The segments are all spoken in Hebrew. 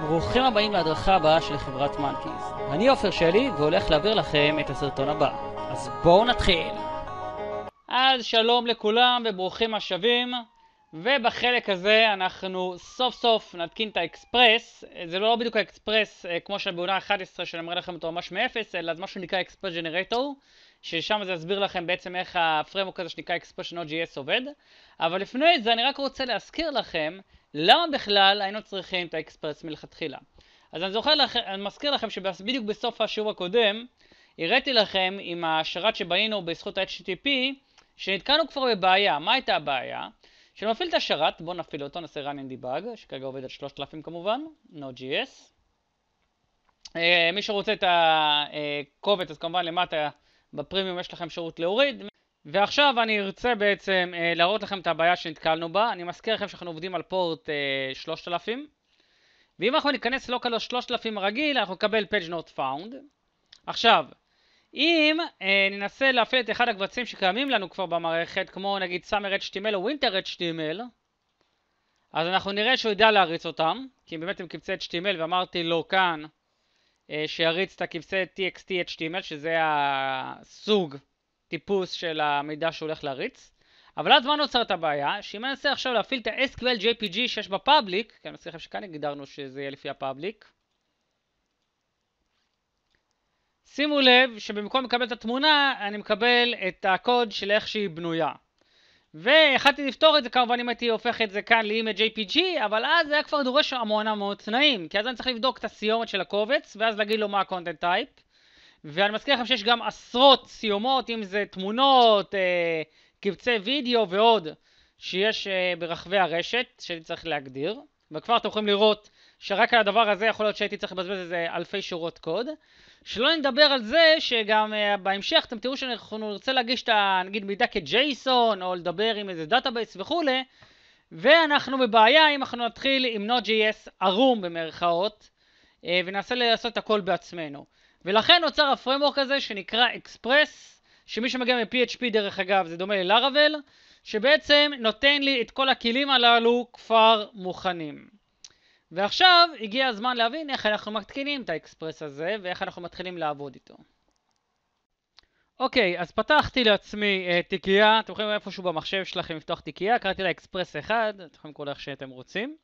ברוכים הבאים להדרכה הבאה של חברת מנקיז. אני עופר שלי והולך להעביר לכם את הסרטון הבא. אז בואו נתחיל. אז שלום לכולם וברוכים השבים. ובחלק הזה אנחנו סוף סוף נתקין את האקספרס. זה לא בדיוק האקספרס אה, כמו שבעונה 11 שאני מראה לכם אותו ממש מאפס, אלא זה משהו שנקרא אקספרס ג'נרטור. ששם זה יסביר לכם בעצם איך הפרמוק הזה שנקרא Expression OGS עובד. אבל לפני זה אני רק רוצה להזכיר לכם למה בכלל היינו צריכים את האקספרס מלכתחילה? אז אני, זוכר לכם, אני מזכיר לכם שבדיוק בסוף השיעור הקודם הראיתי לכם עם השרת שבנינו בזכות ה-HTTP שנתקענו כבר בבעיה. מה הייתה הבעיה? שנפעיל את השרת, בואו נפעיל אותו, נעשה run in debug, שכרגע עובד על 3000 כמובן, Node.js. אה, מי שרוצה את הקובץ אה, אז כמובן למטה בפרימיום יש לכם שירות להוריד. ועכשיו אני ארצה בעצם אה, להראות לכם את הבעיה שנתקלנו בה. אני מזכיר לכם שאנחנו עובדים על פורט אה, 3000, ואם אנחנו ניכנס לוקל 3000 רגיל, אנחנו נקבל page not found. עכשיו, אם אה, ננסה להפעיל את אחד הקבצים שקיימים לנו כבר במערכת, כמו נגיד summer html או winter html, אז אנחנו נראה שהוא יודע להריץ אותם, כי אם באמת הם קבצי html ואמרתי לו כאן אה, שיריץ את הקבצי txt html, שזה הסוג טיפוס של המידע שהולך להריץ. אבל אז מה נוצרת הבעיה? שאם אני אנסה עכשיו להפעיל את ה-SQL JPG שיש בפאבליק, כי אני מזכיר לכם שכאן הגדרנו שזה יהיה לפי הפאבליק, שימו לב שבמקום לקבל את התמונה, אני מקבל את הקוד של איך שהיא בנויה. והחלטתי לפתור את זה כמובן אם הייתי הופך את זה כאן לאימג' JPG, אבל אז זה היה כבר דורש המון המון תנאים, כי אז אני צריך לבדוק את הסיומת של הקובץ, ואז להגיד לו מה ה-content type, ואני מזכיר לכם שיש גם עשרות סיומות, אם זה תמונות, אה, קבצי וידאו ועוד, שיש אה, ברחבי הרשת, שאני צריך להגדיר. וכבר אתם יכולים לראות שרק על הדבר הזה יכול להיות שהייתי צריך לבזבז איזה אלפי שורות קוד. שלא נדבר על זה שגם אה, בהמשך אתם תראו שאנחנו נרצה להגיש את ה... נגיד מידע כג'ייסון או לדבר עם איזה דאטאבייס וכולי ואנחנו בבעיה אם אנחנו נתחיל עם Node.js ערום במרכאות אה, ונעשה לעשות את הכל בעצמנו. ולכן נוצר הפרמורק הזה שנקרא אקספרס, שמי שמגיע מ-PHP דרך אגב זה דומה ללארוול, שבעצם נותן לי את כל הכלים הללו כבר מוכנים. ועכשיו הגיע הזמן להבין איך אנחנו מתקינים את האקספרס הזה ואיך אנחנו מתחילים לעבוד איתו. אוקיי, אז פתחתי לעצמי אה, תיקייה, אתם יכולים איפשהו במחשב שלכם לפתוח תיקייה, קראתי לה אקספרס 1, אתם יכולים לקרוא לה איך שאתם רוצים.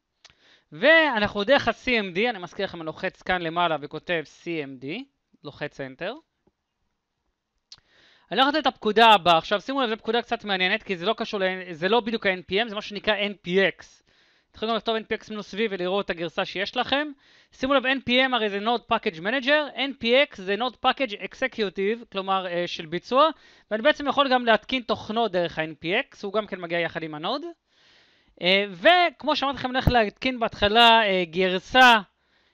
ואנחנו דרך ה-CMD, אני מזכיר לכם, אני לוחץ כאן למעלה וכותב CMD. לוחץ Enter. אני הולך לא לתת את הפקודה הבאה. עכשיו שימו לב, זו פקודה קצת מעניינת, כי זה לא קשור, זה לא בדיוק ה-NPM, זה מה שנקרא NPX. תתחילו גם לכתוב NPX מינוס V ולראות את הגרסה שיש לכם. שימו לב, NPM הרי זה Node Package Manager, NPX זה Node Package Executive, כלומר uh, של ביצוע, ואני בעצם יכול גם להתקין תוכנו דרך ה-NPX, הוא גם כן מגיע יחד עם הנוד. Uh, וכמו שאמרתי לכם, אני הולך להתקין בהתחלה uh, גרסה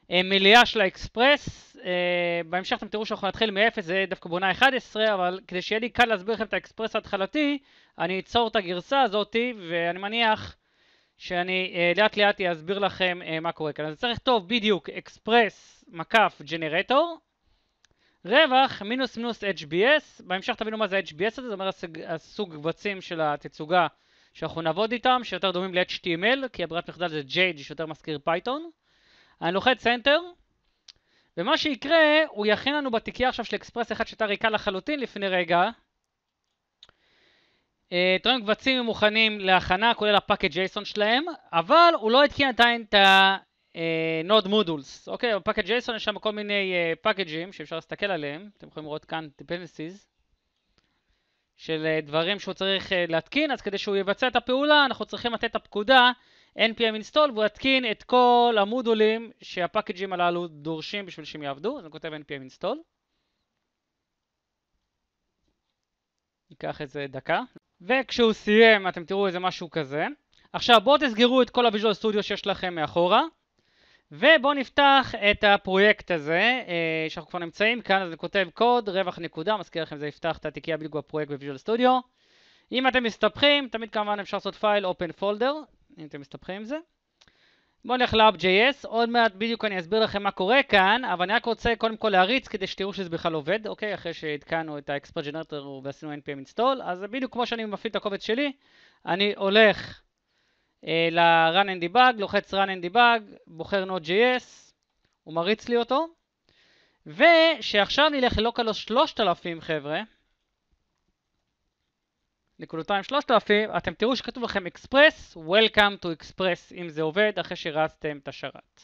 uh, מלאה של האקספרס, אה, בהמשך אתם תראו שאנחנו נתחיל מ-0, זה דווקא בונה 11, אבל כדי שיהיה לי קל להסביר לכם את האקספרס ההתחלתי, אני אצור את הגרסה הזאתי, ואני מניח שאני אה, לאט לאט אסביר לכם אה, מה קורה כאן. אז צריך לכתוב בדיוק אקספרס מקף ג'נרטור, רווח מינוס מינוס HBS, בהמשך תבינו מה זה HBS הזה, זה אומר הסוג, הסוג קבצים של התצוגה שאנחנו נעבוד איתם, שיותר דומים ל-HTML, כי הברירת מחדל זה JG שיותר מזכיר פייתון. אני לוחץ Enter, ומה שיקרה, הוא יכין לנו בתיקייה עכשיו של אקספרס אחד שהייתה ריקה לחלוטין לפני רגע. טוען אה, קבצים מוכנים להכנה, כולל הפאקט ג'ייסון שלהם, אבל הוא לא התקין עדיין את ה-Node אה, Moodles. אוקיי, בפאקט ג'ייסון יש שם כל מיני אה, פאקג'ים שאפשר להסתכל עליהם, אתם יכולים לראות כאן dependencies. של דברים שהוא צריך להתקין, אז כדי שהוא יבצע את הפעולה אנחנו צריכים לתת את הפקודה npm install והוא יתקין את כל המודולים שהפאקג'ים הללו דורשים בשביל שהם יעבדו, אז אני כותב npm install. ייקח איזה דקה, וכשהוא סיים אתם תראו איזה משהו כזה. עכשיו בואו תסגרו את כל הוויז'ואל סטודיו שיש לכם מאחורה, ובואו נפתח את הפרויקט הזה, אה, שאנחנו כבר נמצאים כאן, אז אני כותב קוד, רווח נקודה, מזכיר לכם זה יפתח את התיקייה בדיוק בפרויקט בוויז'ואל סטודיו. אם אתם מסתבכים, תמיד כמובן אפשר לעשות פייל open folder, אם אתם מסתבכים עם זה. בואו נלך ל-UpJS, עוד מעט בדיוק אני אסביר לכם מה קורה כאן, אבל אני רק רוצה קודם כל להריץ כדי שתראו שזה בכלל עובד, אוקיי? אחרי שהתקנו את ה-Expert Generator ועשינו npm install, אז בדיוק כמו שאני מפעיל את הקובץ שלי, אני הולך אה, ל-run and debug, לוחץ run and debug, בוחר Node.js, הוא מריץ לי אותו, ושעכשיו נלך ל ללוקלוס 3000 חבר'ה, נקודתיים 3000, אתם תראו שכתוב לכם אקספרס, Welcome to Express, אם זה עובד, אחרי שרצתם את השרת.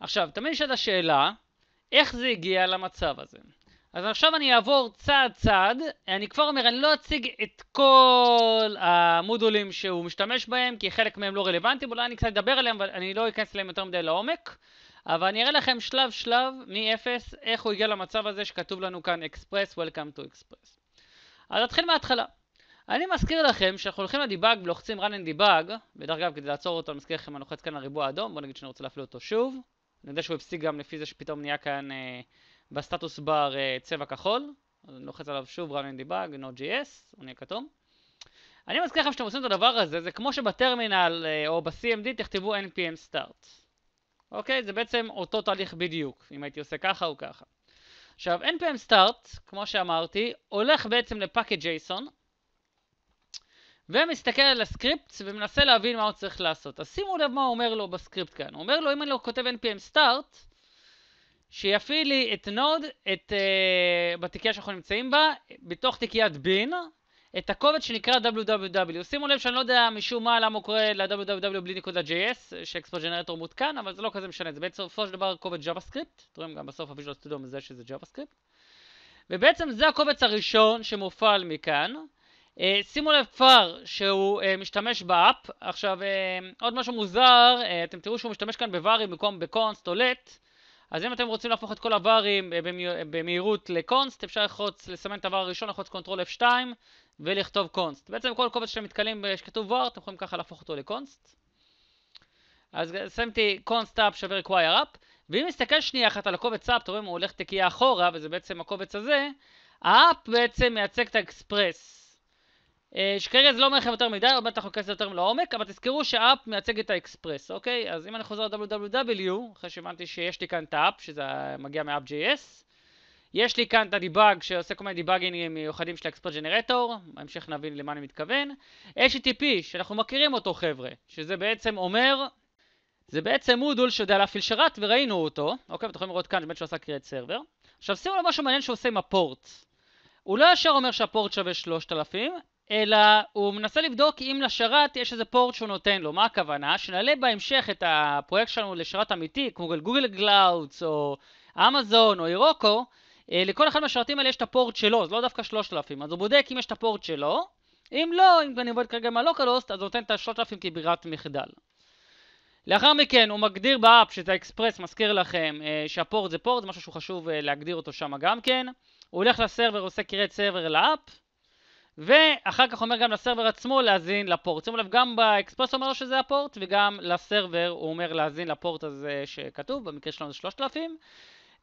עכשיו, תמיד יש את השאלה, איך זה הגיע למצב הזה? אז עכשיו אני אעבור צעד צעד, אני כבר אומר, אני לא אציג את כל המודולים שהוא משתמש בהם, כי חלק מהם לא רלוונטיים, אולי אני קצת אדבר עליהם, אבל אני לא אכנס אליהם יותר מדי לעומק, אבל אני אראה לכם שלב שלב מ-0, איך הוא הגיע למצב הזה שכתוב לנו כאן Express, Welcome to Express. אז נתחיל מההתחלה. אני מזכיר לכם שאנחנו הולכים לדיבאג ולוחצים run and debug, ודרך אגב כדי לעצור אותו אני מזכיר לכם אני לוחץ כאן על ריבוע אדום, בוא נגיד שאני רוצה להפעיל אותו שוב, אני יודע שהוא הפסיק גם לפי זה שפתאום נהיה כאן אה, בסטטוס בר אה, צבע כחול, אז אני לוחץ עליו שוב run and debug, Node.js, הוא נהיה כתום. אני מזכיר לכם שאתם עושים את הדבר הזה, זה כמו שבטרמינל אה, או ב-CMD תכתבו npm start. אוקיי? זה בעצם אותו תהליך בדיוק, אם הייתי עושה ככה או ככה. עכשיו, npm start, כמו שאמרתי, הולך בעצם לפאקד JSON, ומסתכל על הסקריפט ומנסה להבין מה הוא צריך לעשות. אז שימו לב מה הוא אומר לו בסקריפט כאן. הוא אומר לו, אם אני לא כותב npm start, שיפעיל לי את נוד, את, uh, אה, בתיקייה שאנחנו נמצאים בה, בתוך תיקיית bin, את הקובץ שנקרא www. שימו לב שאני לא יודע משום מה למה הוא קורא ל-www בלי נקודה JS, שאקספורט ג'נרטור מותקן, אבל זה לא כזה משנה, זה בסופו של דבר קובץ JavaScript, אתם רואים גם בסוף הוויז'ל סטודיו מזה שזה JavaScript, ובעצם זה הקובץ הראשון שמופעל מכאן. אה, שימו לב כבר שהוא אה, משתמש באפ, עכשיו אה, עוד משהו מוזר, אתם תראו שהוא משתמש כאן בווארי במקום בקונסט או לט, אז אם אתם רוצים להפוך את כל הברים אה, אה, במהירות לקונסט, אפשר לחוץ, לסמן את הבר הראשון, לחוץ קונטרול F2 ולכתוב קונסט. בעצם כל קובץ שאתם מתקלים אה, שכתוב וואר, אתם יכולים ככה להפוך אותו לקונסט. אז שמתי קונסט אפ שווה require up, ואם נסתכל שנייה אחת על הקובץ אפ, אתם רואים הוא הולך תקיעה אחורה, וזה בעצם הקובץ הזה, האפ בעצם מייצג את האקספרס. אה, שכרגע זה לא אומר לכם יותר מדי, עוד מעט אנחנו ניכנס יותר לעומק, אבל תזכרו שהאפ מייצג את האקספרס, אוקיי? אז אם אני חוזר ל-www, אחרי שהבנתי שיש לי כאן את האפ, שזה מגיע מאפ.js, יש לי כאן את הדיבאג שעושה כל מיני דיבאגינים מיוחדים של האקספרס ג'נרטור, בהמשך נבין למה אני מתכוון. HTTP, שאנחנו מכירים אותו חבר'ה, שזה בעצם אומר, זה בעצם מודול שיודע להפעיל שרת וראינו אותו, אוקיי? ואתם יכולים לראות כאן באמת שהוא עשה קריאת סרבר. עכשיו שימו לב משהו מעניין שהוא עושה עם הפורט. הוא לא ישר אומר שהפורט שווה 3,000, אלא הוא מנסה לבדוק אם לשרת יש איזה פורט שהוא נותן לו. מה הכוונה? שנעלה בהמשך את הפרויקט שלנו לשרת אמיתי, כמו גוגל גלאוץ או אמזון או אירוקו, אה, לכל אחד מהשרתים האלה יש את הפורט שלו, זה לא דווקא 3,000. אז הוא בודק אם יש את הפורט שלו, אם לא, אם אני עובד כרגע עם הלוקלוסט, אז הוא נותן את ה-3,000 כברירת מחדל. לאחר מכן הוא מגדיר באפ, שזה האקספרס, מזכיר לכם אה, שהפורט זה פורט, זה משהו שהוא חשוב אה, להגדיר אותו שם גם כן. הוא הולך לסרבר, עושה קריאת סרבר לאפ. ואחר כך אומר גם לסרבר עצמו להאזין לפורט. שימו לב, גם באקספרס אומר לו שזה הפורט, וגם לסרבר הוא אומר להאזין לפורט הזה שכתוב, במקרה שלנו זה 3000.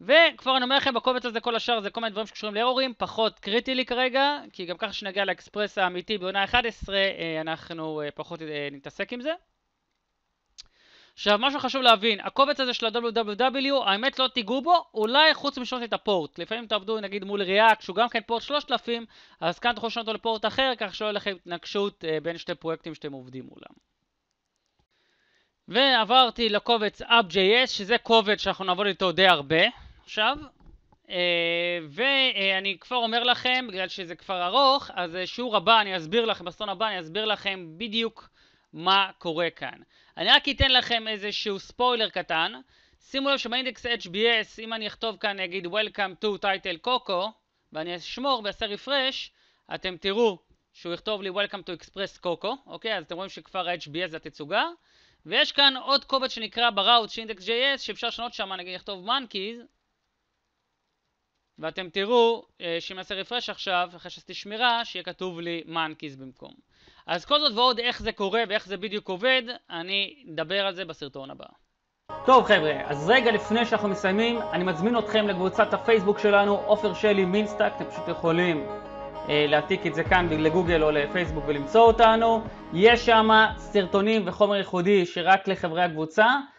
וכבר אני אומר לכם, בקובץ הזה כל השאר זה כל מיני דברים שקשורים לארורים, פחות קריטי לי כרגע, כי גם ככה שנגיע לאקספרס האמיתי בעונה 11, אה, אנחנו אה, פחות אה, נתעסק עם זה. עכשיו, משהו חשוב להבין, הקובץ הזה של ה ww האמת לא תיגעו בו, אולי חוץ משנות את הפורט. לפעמים תעבדו נגיד מול ריאק, שהוא גם כן פורט 3000, אז כאן תוכלו לשנות אותו לפורט אחר, כך שלא יהיה לכם התנגשות אה, בין שתי פרויקטים שאתם עובדים מולם. ועברתי לקובץ UpJS, שזה קובץ שאנחנו נעבוד איתו די הרבה עכשיו. אה, ואני כבר אומר לכם, בגלל שזה כבר ארוך, אז אה, שיעור הבא אני אסביר לכם, בסטון הבא אני אסביר לכם בדיוק מה קורה כאן. אני רק אתן לכם איזשהו ספוילר קטן. שימו לב שבאינדקס HBS, אם אני אכתוב כאן, אני אגיד Welcome to title Coco, ואני אשמור ואעשה רפרש, אתם תראו שהוא יכתוב לי Welcome to Express Coco, אוקיי? אז אתם רואים שכבר ה-HBS זה התצוגה. ויש כאן עוד קובץ שנקרא בראוט של אינדקס JS, שאפשר לשנות שם, נגיד לכתוב monkeys, ואתם תראו שאם נעשה רפרש עכשיו, אחרי שעשיתי שמירה, שיהיה כתוב לי monkeys במקום. אז כל זאת ועוד איך זה קורה ואיך זה בדיוק עובד, אני אדבר על זה בסרטון הבא. טוב חבר'ה, אז רגע לפני שאנחנו מסיימים, אני מזמין אתכם לקבוצת הפייסבוק שלנו, עופר שלי מינסטאק, אתם פשוט יכולים אה, להעתיק את זה כאן לגוגל או לפייסבוק ולמצוא אותנו. יש שם סרטונים וחומר ייחודי שרק לחברי הקבוצה.